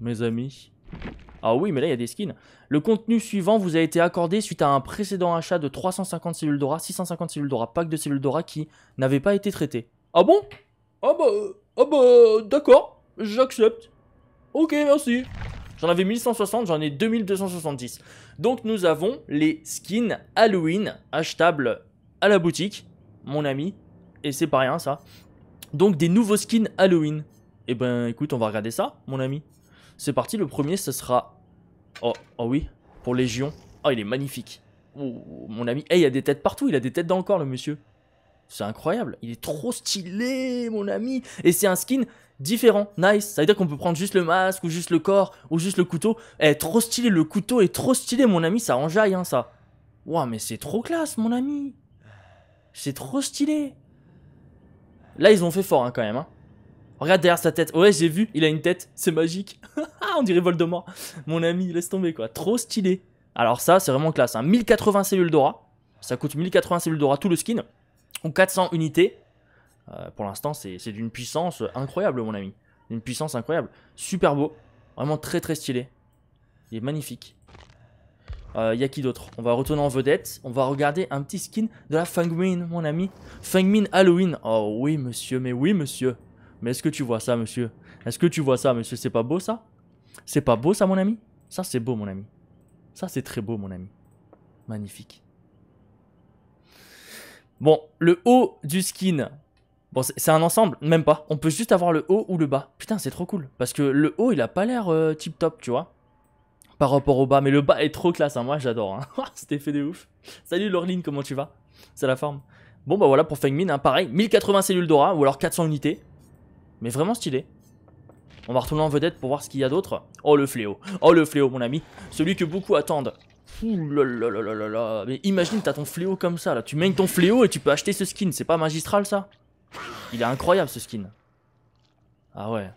mes amis. Ah oui, mais là, il y a des skins. Le contenu suivant vous a été accordé suite à un précédent achat de 350 cellules d'aura, 650 cellules d'aura, pack de cellules d'aura qui n'avait pas été traité Ah bon Ah bah, ah bah d'accord, j'accepte. Ok, merci. J'en avais 1160, j'en ai 2270. Donc nous avons les skins Halloween achetables à la boutique, mon ami. Et c'est pas rien ça. Donc des nouveaux skins Halloween. Eh ben écoute, on va regarder ça, mon ami. C'est parti, le premier, ça sera... Oh, oh oui, pour Légion. Oh, il est magnifique. Oh, mon ami. Eh, hey, il a des têtes partout, il a des têtes dans le corps, le monsieur. C'est incroyable, il est trop stylé, mon ami. Et c'est un skin différent, nice. Ça veut dire qu'on peut prendre juste le masque, ou juste le corps, ou juste le couteau. Eh, trop stylé, le couteau est trop stylé, mon ami, ça enjaille, hein, ça. Ouah, mais c'est trop classe, mon ami. C'est trop stylé. Là, ils ont fait fort, hein, quand même, hein. Regarde derrière sa tête. Ouais, j'ai vu, il a une tête. C'est magique. Ah, on dirait Voldemort. Mon ami, laisse tomber quoi. Trop stylé. Alors ça, c'est vraiment classe. 1080 hein. cellules d'aura. Ça coûte 1080 cellules d'aura tout le skin. Ou 400 unités. Euh, pour l'instant, c'est d'une puissance incroyable, mon ami. D'une puissance incroyable. Super beau. Vraiment très très stylé. Il est magnifique. Il euh, y a qui d'autre On va retourner en vedette. On va regarder un petit skin de la Fangmin, mon ami. Fangmin Halloween. Oh oui, monsieur, mais oui, monsieur. Mais est-ce que tu vois ça, monsieur Est-ce que tu vois ça, monsieur C'est pas beau, ça C'est pas beau, ça, mon ami Ça, c'est beau, mon ami. Ça, c'est très beau, mon ami. Magnifique. Bon, le haut du skin. Bon, c'est un ensemble, même pas. On peut juste avoir le haut ou le bas. Putain, c'est trop cool. Parce que le haut, il a pas l'air euh, tip-top, tu vois. Par rapport au bas. Mais le bas est trop classe, hein. moi j'adore. Hein. C'était fait de ouf. Salut Lorline, comment tu vas C'est la forme. Bon, bah voilà pour Fengmin, un hein, pareil. 1080 cellules d'aura, ou alors 400 unités. Mais vraiment stylé. On va retourner en vedette pour voir ce qu'il y a d'autre. Oh le fléau, oh le fléau mon ami, celui que beaucoup attendent. Ouh là Mais imagine t'as ton fléau comme ça là, tu mènes ton fléau et tu peux acheter ce skin, c'est pas magistral ça Il est incroyable ce skin. Ah ouais.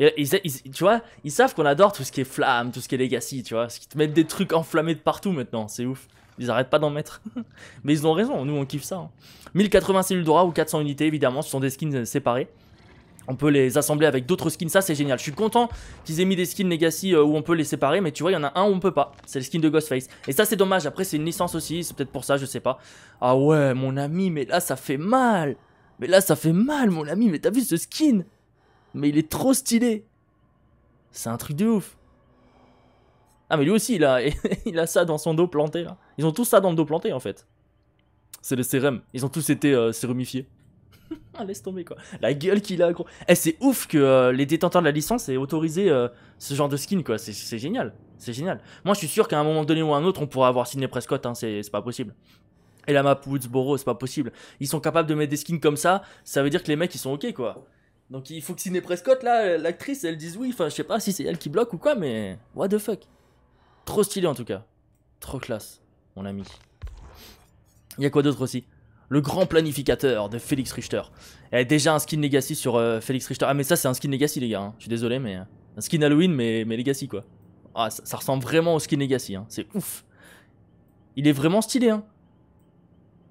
Euh, ils, tu vois, ils savent qu'on adore tout ce qui est flamme, tout ce qui est legacy, tu vois. Ils te mettent des trucs enflammés de partout maintenant, c'est ouf. Ils arrêtent pas d'en mettre. Mais ils ont raison, nous on kiffe ça. 1080 hein. cellules d'aura ou 400 unités évidemment, ce sont des skins euh, séparés on peut les assembler avec d'autres skins, ça c'est génial. Je suis content qu'ils aient mis des skins Legacy euh, où on peut les séparer, mais tu vois, il y en a un où on peut pas. C'est le skin de Ghostface. Et ça c'est dommage, après c'est une licence aussi, c'est peut-être pour ça, je sais pas. Ah ouais, mon ami, mais là ça fait mal. Mais là ça fait mal, mon ami, mais t'as vu ce skin Mais il est trop stylé. C'est un truc de ouf. Ah mais lui aussi, il a, il a ça dans son dos planté Ils ont tous ça dans le dos planté en fait. C'est le sérum. Ils ont tous été euh, sérumifiés. Ah, laisse tomber quoi. La gueule qu'il a, gros. Eh, c'est ouf que euh, les détenteurs de la licence aient autorisé euh, ce genre de skin, quoi. C'est génial. C'est génial. Moi, je suis sûr qu'à un moment donné ou à un autre, on pourra avoir Sidney Prescott, hein. c'est pas possible. Et la map Woodsboro, c'est pas possible. Ils sont capables de mettre des skins comme ça, ça veut dire que les mecs, ils sont ok, quoi. Donc il faut que Sidney Prescott, là, l'actrice, elle dise oui. Enfin, je sais pas si c'est elle qui bloque ou quoi, mais what the fuck. Trop stylé en tout cas. Trop classe, mon ami. Il y a quoi d'autre aussi le grand planificateur de Félix Richter. Elle déjà un skin Legacy sur euh, Félix Richter. Ah, mais ça, c'est un skin Legacy, les gars. Hein. Je suis désolé, mais. Euh, un skin Halloween, mais, mais Legacy, quoi. Ah, ça, ressemble vraiment au skin Legacy. Hein. C'est ouf. Il est vraiment stylé. Hein.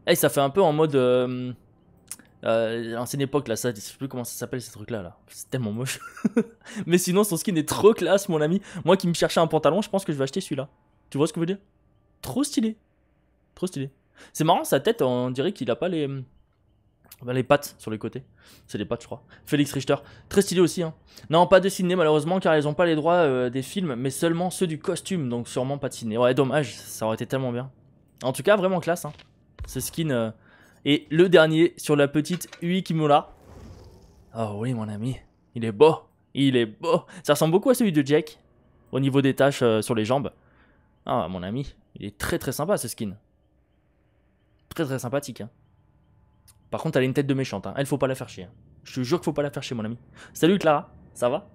Hey, eh, ça fait un peu en mode. Euh, euh époque, là, ça, je sais plus comment ça s'appelle ces trucs-là. Là. là. C'est tellement moche. mais sinon, son skin est trop classe, mon ami. Moi qui me cherchais un pantalon, je pense que je vais acheter celui-là. Tu vois ce que je veux dire Trop stylé. Trop stylé. C'est marrant, sa tête, on dirait qu'il a pas les, ben, les pattes sur les côtés. C'est les pattes, je crois. Félix Richter. Très stylé aussi. Hein. Non, pas de malheureusement, car ils ont pas les droits euh, des films, mais seulement ceux du costume, donc sûrement pas de ciné. Ouais, dommage, ça aurait été tellement bien. En tout cas, vraiment classe. Hein. Ce skin. Et euh, le dernier sur la petite Ui Kimura. Oh oui, mon ami. Il est beau. Il est beau. Ça ressemble beaucoup à celui de Jack. Au niveau des taches euh, sur les jambes. Ah, mon ami. Il est très très sympa ce skin. Très très sympathique. Hein. Par contre, elle a une tête de méchante. Hein. Elle, faut pas la faire chier. Hein. Je te jure qu'il faut pas la faire chier, mon ami. Salut Clara, ça va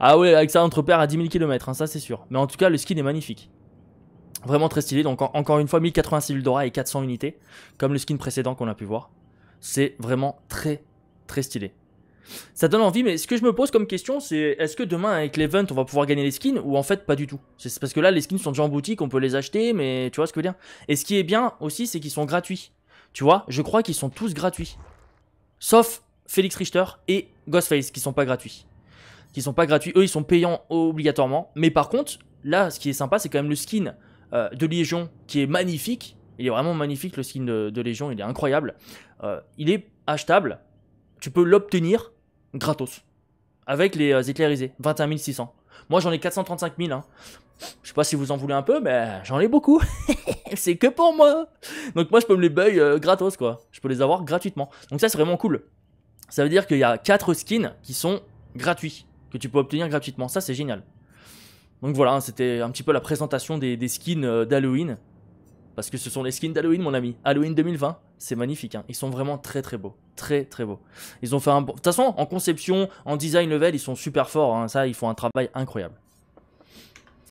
Ah ouais, avec ça, entre père à 10 000 km, ça c'est sûr. Mais en tout cas, le skin est magnifique. Vraiment très stylé. Donc encore une fois, 1080 cellules d'aura et 400 unités, comme le skin précédent qu'on a pu voir. C'est vraiment très très stylé. Ça donne envie, mais ce que je me pose comme question, c'est est-ce que demain avec l'event on va pouvoir gagner les skins ou en fait pas du tout C'est parce que là les skins sont déjà en boutique, on peut les acheter, mais tu vois ce que je veux dire Et ce qui est bien aussi, c'est qu'ils sont gratuits. Tu vois, je crois qu'ils sont tous gratuits. Sauf Félix Richter et Ghostface qui sont pas gratuits. Qui sont pas gratuits, eux ils sont payants obligatoirement. Mais par contre, là ce qui est sympa, c'est quand même le skin euh, de Légion qui est magnifique. Il est vraiment magnifique le skin de, Légion, il est incroyable. Euh, il est achetable, tu peux l'obtenir gratos. Avec les euh, éclairisés, 21 600. Moi j'en ai 435 000. Hein. Je sais pas si vous en voulez un peu, mais j'en ai beaucoup. c'est que pour moi. Donc moi je peux me les buy euh, gratos quoi. Je peux les avoir gratuitement. Donc ça c'est vraiment cool. Ça veut dire qu'il y a 4 skins qui sont gratuits, que tu peux obtenir gratuitement. Ça c'est génial. Donc voilà, hein, c'était un petit peu la présentation des skins euh, d'Halloween. Parce que ce sont les skins d'Halloween, mon ami. Halloween 2020, c'est magnifique. Hein. Ils sont vraiment très très beaux. Très très beaux. Ils ont fait un... De toute façon, en conception, en design level, ils sont super forts. Hein. Ça, ils font un travail incroyable.